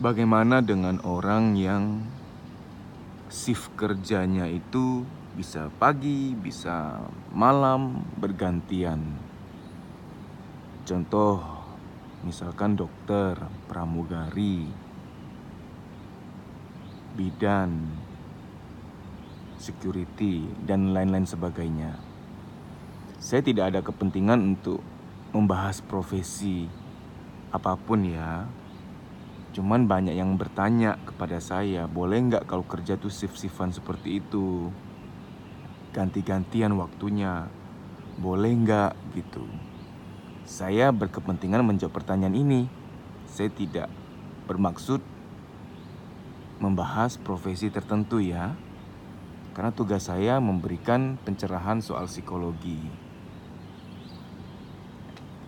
Bagaimana dengan orang yang shift kerjanya itu bisa pagi, bisa malam, bergantian. Contoh misalkan dokter, pramugari, bidan, security, dan lain-lain sebagainya. Saya tidak ada kepentingan untuk membahas profesi apapun ya, Cuman banyak yang bertanya kepada saya, boleh nggak kalau kerja tuh shift-shiftan seperti itu? Ganti-gantian waktunya, boleh nggak gitu? Saya berkepentingan menjawab pertanyaan ini. Saya tidak bermaksud membahas profesi tertentu ya. Karena tugas saya memberikan pencerahan soal psikologi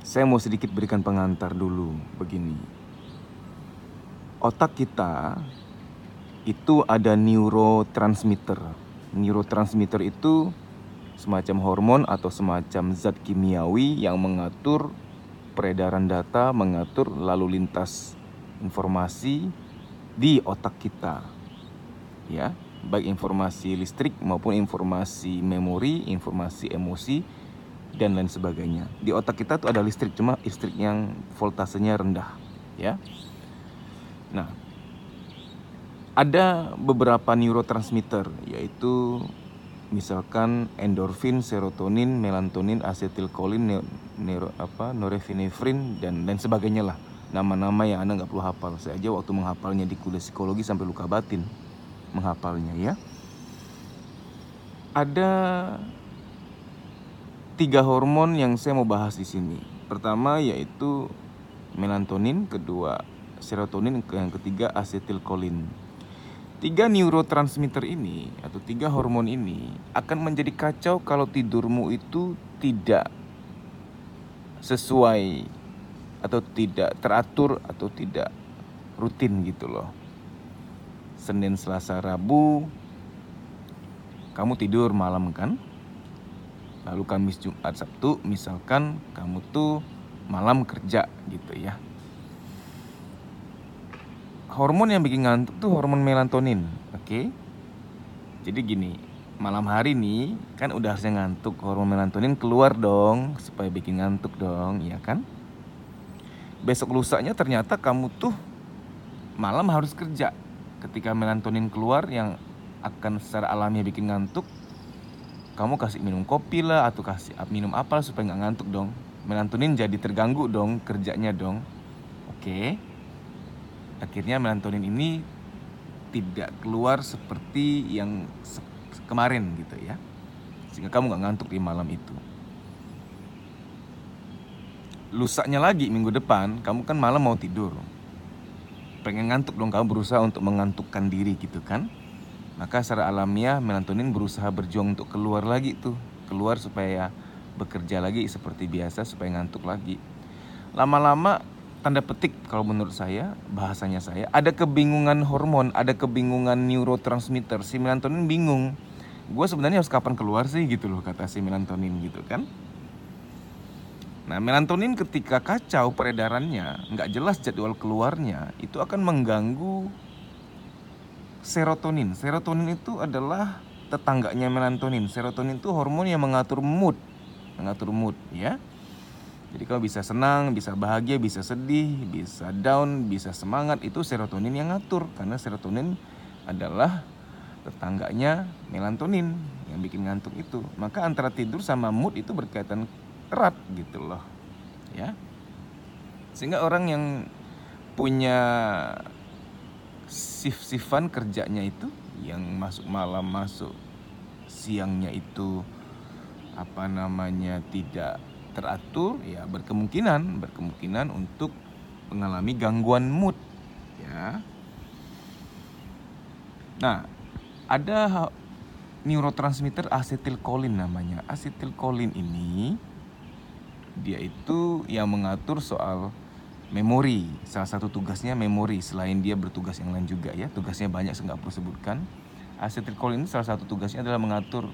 saya mau sedikit berikan pengantar dulu begini otak kita itu ada neurotransmitter. Neurotransmitter itu semacam hormon atau semacam zat kimiawi yang mengatur peredaran data, mengatur lalu lintas informasi di otak kita. Ya, baik informasi listrik maupun informasi memori, informasi emosi dan lain sebagainya. Di otak kita tuh ada listrik cuma listrik yang voltasenya rendah, ya. Nah, ada beberapa neurotransmitter yaitu misalkan endorfin, serotonin, melatonin, acetilkolin, neuro, apa, norepinefrin dan lain sebagainya lah. Nama-nama yang Anda nggak perlu hafal. Saya aja waktu menghafalnya di kuliah psikologi sampai luka batin menghafalnya ya. Ada tiga hormon yang saya mau bahas di sini. Pertama yaitu melatonin, kedua serotonin yang ketiga asetilkolin. Tiga neurotransmitter ini atau tiga hormon ini akan menjadi kacau kalau tidurmu itu tidak sesuai atau tidak teratur atau tidak rutin gitu loh. Senin, Selasa, Rabu kamu tidur malam kan? Lalu Kamis, Jumat, Sabtu misalkan kamu tuh malam kerja gitu ya hormon yang bikin ngantuk tuh hormon melatonin oke okay? jadi gini malam hari nih kan udah harusnya ngantuk hormon melatonin keluar dong supaya bikin ngantuk dong iya kan besok lusanya ternyata kamu tuh malam harus kerja ketika melatonin keluar yang akan secara alami bikin ngantuk kamu kasih minum kopi lah atau kasih minum apa supaya nggak ngantuk dong melatonin jadi terganggu dong kerjanya dong oke okay? akhirnya melatonin ini tidak keluar seperti yang se kemarin gitu ya sehingga kamu nggak ngantuk di malam itu lusaknya lagi minggu depan kamu kan malam mau tidur pengen ngantuk dong kamu berusaha untuk mengantukkan diri gitu kan maka secara alamiah melatonin berusaha berjuang untuk keluar lagi tuh keluar supaya bekerja lagi seperti biasa supaya ngantuk lagi lama-lama tanda petik kalau menurut saya bahasanya saya ada kebingungan hormon ada kebingungan neurotransmitter si melatonin bingung gue sebenarnya harus kapan keluar sih gitu loh kata si melatonin gitu kan nah melatonin ketika kacau peredarannya nggak jelas jadwal keluarnya itu akan mengganggu serotonin serotonin itu adalah tetangganya melatonin serotonin itu hormon yang mengatur mood mengatur mood ya jadi kalau bisa senang, bisa bahagia, bisa sedih, bisa down, bisa semangat itu serotonin yang ngatur karena serotonin adalah tetangganya melatonin yang bikin ngantuk itu. Maka antara tidur sama mood itu berkaitan erat gitu loh. Ya. Sehingga orang yang punya sif-sifan kerjanya itu yang masuk malam masuk siangnya itu apa namanya tidak teratur ya berkemungkinan berkemungkinan untuk mengalami gangguan mood ya. Nah, ada neurotransmitter asetilkolin namanya. Asetilkolin ini dia itu yang mengatur soal memori. Salah satu tugasnya memori selain dia bertugas yang lain juga ya. Tugasnya banyak saya nggak perlu sebutkan. Asetilkolin salah satu tugasnya adalah mengatur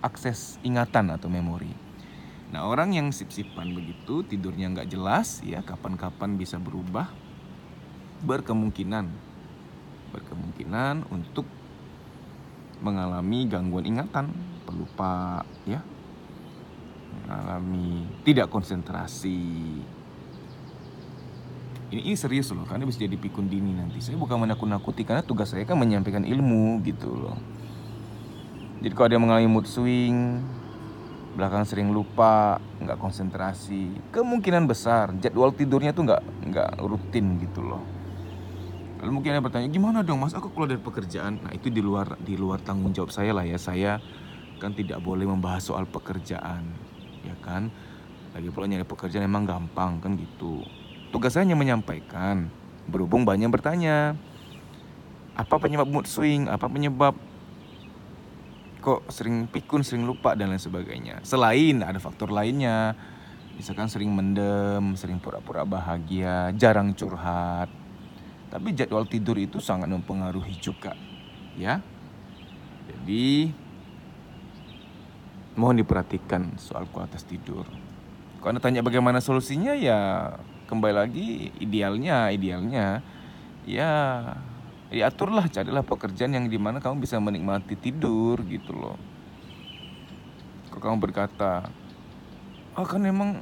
akses ingatan atau memori. Nah orang yang sip-sipan begitu tidurnya nggak jelas ya kapan-kapan bisa berubah berkemungkinan berkemungkinan untuk mengalami gangguan ingatan pelupa ya mengalami tidak konsentrasi ini, ini serius loh karena bisa jadi pikun dini nanti saya bukan menakut-nakuti karena tugas saya kan menyampaikan ilmu gitu loh jadi kalau ada yang mengalami mood swing belakang sering lupa, nggak konsentrasi. Kemungkinan besar jadwal tidurnya tuh nggak nggak rutin gitu loh. Lalu mungkin ada bertanya, gimana dong mas aku keluar dari pekerjaan? Nah itu di luar di luar tanggung jawab saya lah ya. Saya kan tidak boleh membahas soal pekerjaan, ya kan? Lagi pula nyari pekerjaan emang gampang kan gitu. Tugas saya hanya menyampaikan. Berhubung banyak bertanya, apa penyebab mood swing, apa penyebab kok sering pikun, sering lupa dan lain sebagainya. Selain ada faktor lainnya, misalkan sering mendem, sering pura-pura bahagia, jarang curhat. Tapi jadwal tidur itu sangat mempengaruhi juga, ya. Jadi mohon diperhatikan soal kualitas tidur. Kalau Anda tanya bagaimana solusinya ya kembali lagi idealnya, idealnya ya Ya diaturlah carilah pekerjaan yang dimana kamu bisa menikmati tidur gitu loh Kok kamu berkata oh kan emang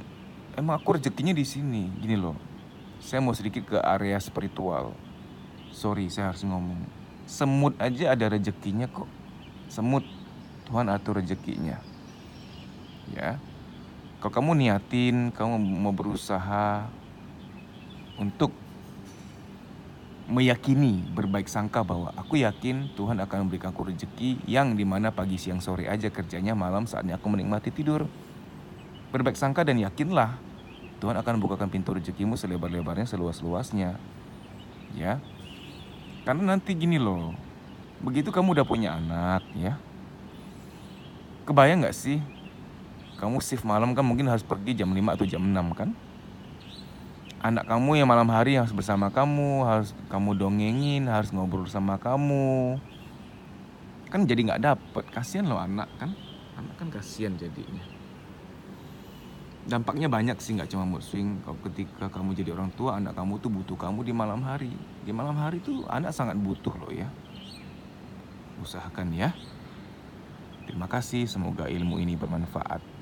emang aku rezekinya di sini gini loh saya mau sedikit ke area spiritual sorry saya harus ngomong semut aja ada rezekinya kok semut Tuhan atur rezekinya ya kalau kamu niatin kamu mau berusaha untuk meyakini berbaik sangka bahwa aku yakin Tuhan akan memberikan aku rezeki yang dimana pagi siang sore aja kerjanya malam saatnya aku menikmati tidur. Berbaik sangka dan yakinlah Tuhan akan membukakan pintu rezekimu selebar-lebarnya seluas-luasnya. Ya. Karena nanti gini loh. Begitu kamu udah punya anak ya. Kebayang gak sih? Kamu shift malam kan mungkin harus pergi jam 5 atau jam 6 kan? anak kamu yang malam hari harus bersama kamu, harus kamu dongengin, harus ngobrol sama kamu. Kan jadi nggak dapet, kasihan loh anak kan. Anak kan kasihan jadinya. Dampaknya banyak sih nggak cuma mood swing. Kalau ketika kamu jadi orang tua, anak kamu tuh butuh kamu di malam hari. Di malam hari tuh anak sangat butuh loh ya. Usahakan ya. Terima kasih, semoga ilmu ini bermanfaat.